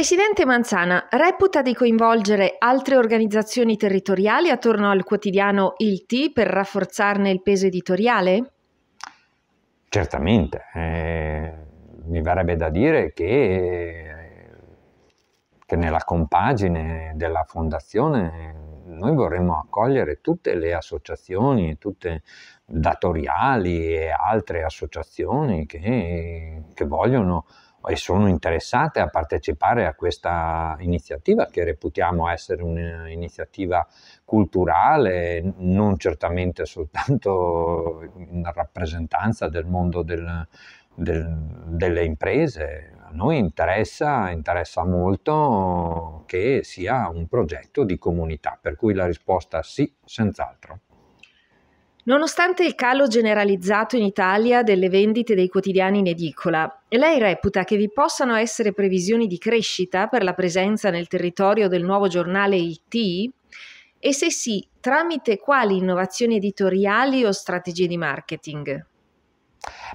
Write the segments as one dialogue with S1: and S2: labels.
S1: Presidente Manzana, reputa di coinvolgere altre organizzazioni territoriali attorno al quotidiano Il T per rafforzarne il peso editoriale?
S2: Certamente, eh, mi verrebbe da dire che, che nella compagine della fondazione noi vorremmo accogliere tutte le associazioni, tutte datoriali e altre associazioni che, che vogliono e sono interessate a partecipare a questa iniziativa che reputiamo essere un'iniziativa culturale, non certamente soltanto in rappresentanza del mondo del, del, delle imprese. A noi interessa, interessa molto che sia un progetto di comunità, per cui la risposta è sì, senz'altro.
S1: Nonostante il calo generalizzato in Italia delle vendite dei quotidiani in edicola, lei reputa che vi possano essere previsioni di crescita per la presenza nel territorio del nuovo giornale IT? E se sì, tramite quali innovazioni editoriali o strategie di marketing?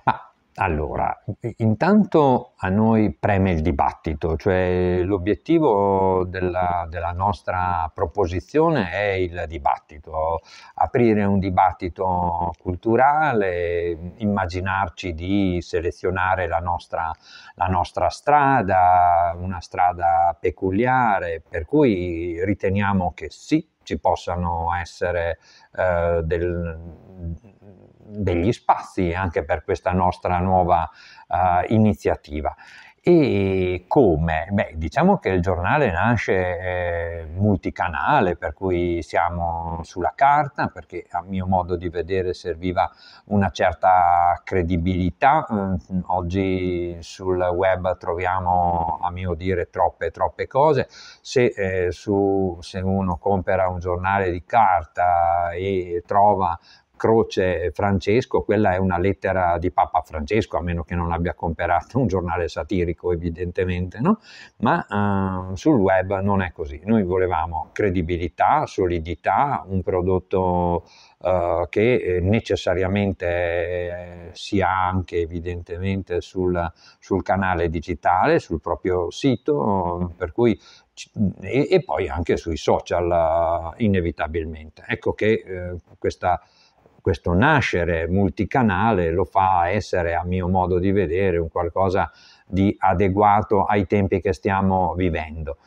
S2: Ma allora, intanto a noi preme il dibattito, cioè l'obiettivo della, della, nostra proposizione è il dibattito, aprire un dibattito culturale, immaginarci di selezionare la nostra, la nostra strada, una strada peculiare, per cui riteniamo che sì, ci possano essere eh, del, degli spazi anche per questa nostra nuova uh, iniziativa. E come? Beh, diciamo che il giornale nasce eh, multicanale, per cui siamo sulla carta, perché a mio modo di vedere serviva una certa credibilità. Mm, oggi sul web troviamo, a mio dire, troppe, troppe cose. Se, eh, su, se uno compra un giornale di carta e trova croce Francesco, quella è una lettera di Papa Francesco, a meno che non abbia comperato un giornale satirico evidentemente, no? ma eh, sul web non è così. Noi volevamo credibilità, solidità, un prodotto eh, che eh, necessariamente eh, ha anche evidentemente sul, sul canale digitale, sul proprio sito, per cui e, e, poi anche sui social inevitabilmente. Ecco che eh, questa questo nascere multicanale lo fa essere, a mio modo di vedere, un qualcosa di adeguato ai tempi che stiamo vivendo.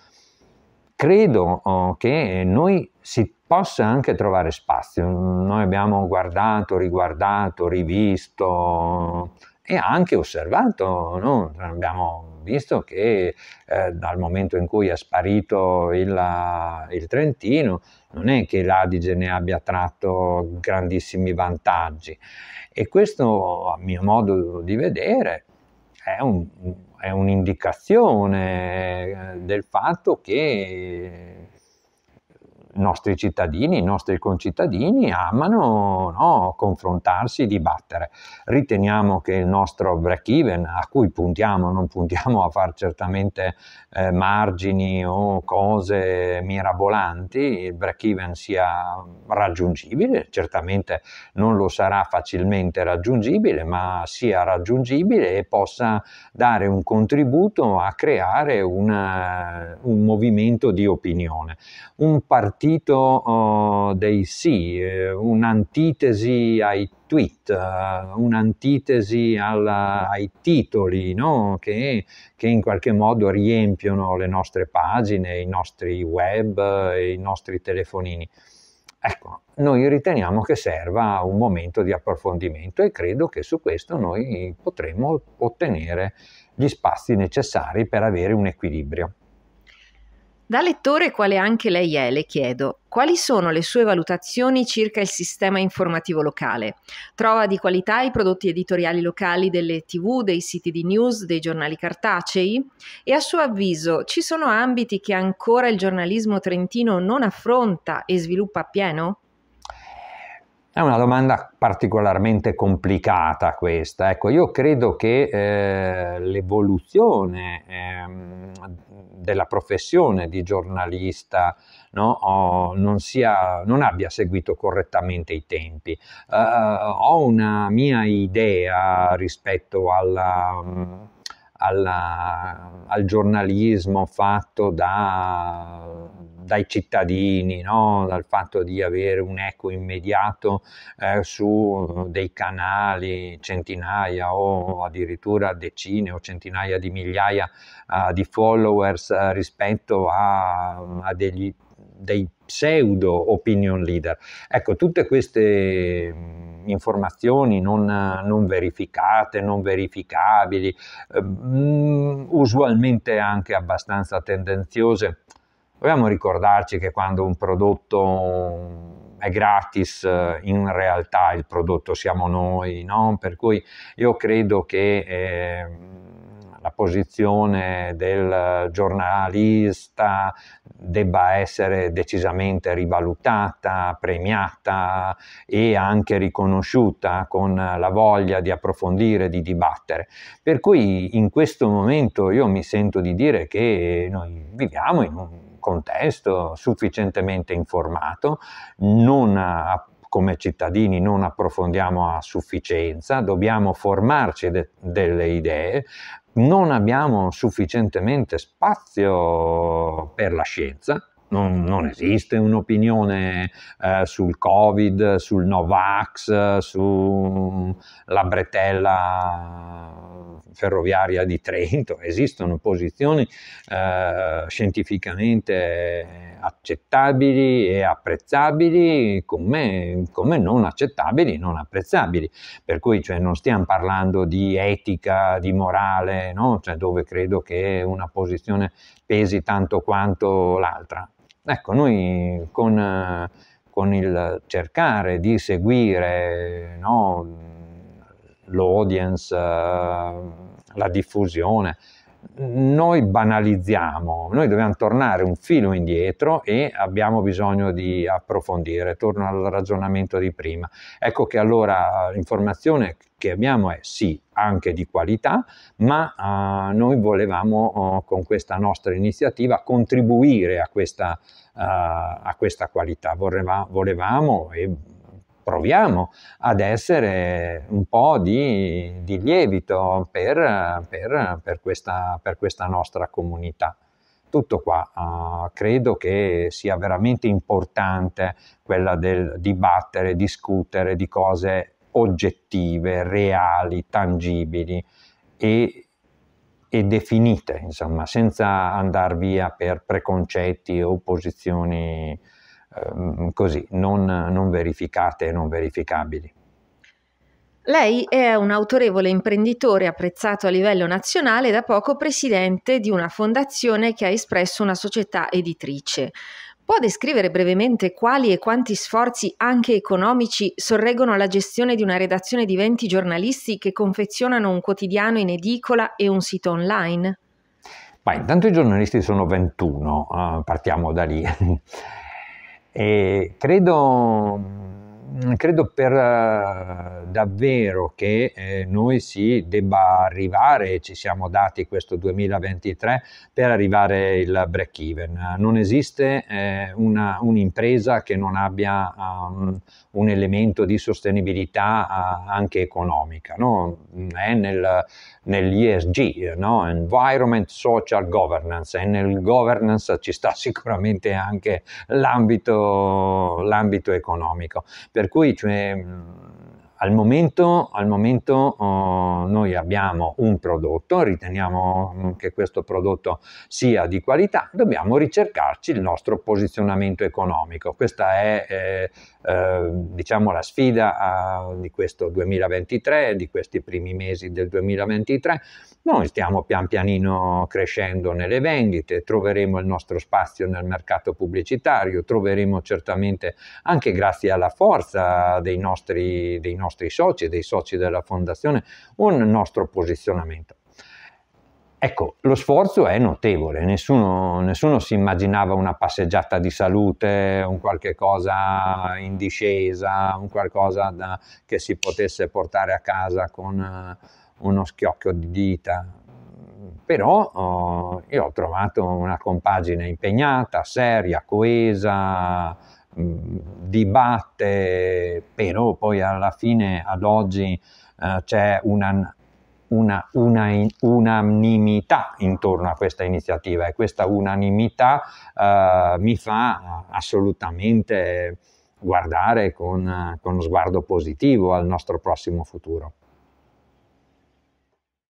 S2: Credo oh, che noi si possa anche trovare spazio. Noi abbiamo guardato, riguardato, rivisto, e anche osservato, no? abbiamo visto che eh, dal momento in cui è sparito il, il, Trentino non è che l'Adige ne abbia tratto grandissimi vantaggi e questo a mio modo di vedere è, un, è un'indicazione eh, del fatto che nostri cittadini, i nostri concittadini amano no, confrontarsi, dibattere. Riteniamo che il nostro break even, a cui puntiamo, non puntiamo a fare certamente eh, margini o cose mirabolanti, il break even sia raggiungibile, certamente non lo sarà facilmente raggiungibile, ma sia raggiungibile e possa dare un contributo a creare una, un movimento di opinione. Un partito partito oh, dei sì, eh, un'antitesi ai tweet, eh, un'antitesi alla, ai titoli no? che, che, in qualche modo riempiono le nostre pagine, i nostri web, eh, i nostri telefonini. Ecco, noi riteniamo che serva un momento di approfondimento e credo che su questo noi potremo ottenere gli spazi necessari per avere un equilibrio.
S1: Da lettore, quale anche lei è, le chiedo, quali sono le sue valutazioni circa il sistema informativo locale? Trova di qualità i prodotti editoriali locali delle tv, dei siti di news, dei giornali cartacei? E a suo avviso ci sono ambiti che ancora il giornalismo trentino non affronta e sviluppa appieno?
S2: È una domanda particolarmente complicata questa. Ecco, io credo che eh, l'evoluzione eh, della professione di giornalista no, oh, non, sia, non, abbia seguito correttamente i tempi. Uh, ho una mia idea rispetto alla... Um, alla, al giornalismo fatto da, dai cittadini, no? dal fatto di avere un eco immediato eh, su dei canali centinaia o addirittura decine o centinaia di migliaia eh, di followers eh, rispetto a, a degli, dei pseudo opinion leader. Ecco, tutte queste mm, informazioni non, non verificate, non verificabili, eh, usualmente anche abbastanza tendenziose. Dobbiamo ricordarci che quando un prodotto mm, è gratis, eh, in realtà il prodotto siamo noi, no? per cui io credo che... Eh, la posizione del giornalista debba essere decisamente rivalutata, premiata e anche riconosciuta con la voglia di approfondire, di dibattere. Per cui in questo momento io mi sento di dire che noi viviamo in un contesto sufficientemente informato, non come cittadini non approfondiamo a sufficienza, dobbiamo formarci de, delle idee, non abbiamo sufficientemente spazio per la scienza, non, non esiste un'opinione eh, sul Covid, sul Novax, sulla bretella ferroviaria di Trento, esistono posizioni eh, scientificamente accettabili e apprezzabili, come, come non accettabili e non apprezzabili, per cui cioè, non stiamo parlando di etica, di morale, no? cioè, dove credo che una posizione pesi tanto quanto l'altra. Ecco, noi con, con il cercare di seguire no, l'audience, la diffusione, noi banalizziamo, noi dobbiamo tornare un filo indietro e abbiamo bisogno di approfondire. Torno al ragionamento di prima. Ecco che allora l'informazione che abbiamo è sì, anche di qualità, ma eh, noi volevamo eh, con questa nostra iniziativa contribuire a questa, eh, a questa qualità. Vorreva, volevamo e proviamo ad essere un po' di, di lievito per, per, per, questa, per, questa, nostra comunità. Tutto qua, uh, credo che sia veramente importante quella del dibattere, discutere di cose oggettive, reali, tangibili e, e definite, insomma, senza andare via per preconcetti o posizioni Ehm, così, non, non verificate e non verificabili.
S1: Lei è un autorevole imprenditore apprezzato a livello nazionale e da poco presidente di una fondazione che ha espresso una società editrice. Può descrivere brevemente quali e quanti sforzi, anche economici, sorreggono alla gestione di una redazione di 20 giornalisti che confezionano un quotidiano in edicola e un sito online?
S2: Ma intanto i giornalisti sono 21, uh, eh, partiamo da lì. E credo Mm, credo per uh, davvero che eh, noi si debba arrivare, ci siamo dati questo 2023 per arrivare al break even. Non esiste eh, una, un'impresa che non abbia um, un elemento di sostenibilità uh, anche economica, no? Mm, è nel, nell'ESG, no? Environment Social Governance, e nel governance ci sta sicuramente anche l'ambito, l'ambito economico per cui cioè, mm, al momento, al momento oh, noi abbiamo un prodotto, riteniamo mm, che questo prodotto sia di qualità, dobbiamo ricercarci il nostro posizionamento economico. Questa è eh, Ehm, diciamo la sfida a, ah, di questo 2023, di questi primi mesi del 2023. Noi stiamo pian pianino crescendo nelle vendite, troveremo il nostro spazio nel mercato pubblicitario, troveremo certamente anche grazie alla forza dei nostri, dei nostri soci, dei soci della fondazione, un nostro posizionamento. Ecco, lo sforzo è notevole, nessuno, nessuno, si immaginava una passeggiata di salute, un qualche cosa in discesa, un qualcosa da, che si potesse portare a casa con eh, uno schiocco di dita. Però oh, io ho trovato una compagine impegnata, seria, coesa, mh, mm, dibatte, però poi alla fine, ad oggi, eh, c'è una una, una unanimità intorno a questa iniziativa e questa unanimità eh, mi fa assolutamente guardare con, eh, con sguardo positivo al nostro prossimo futuro.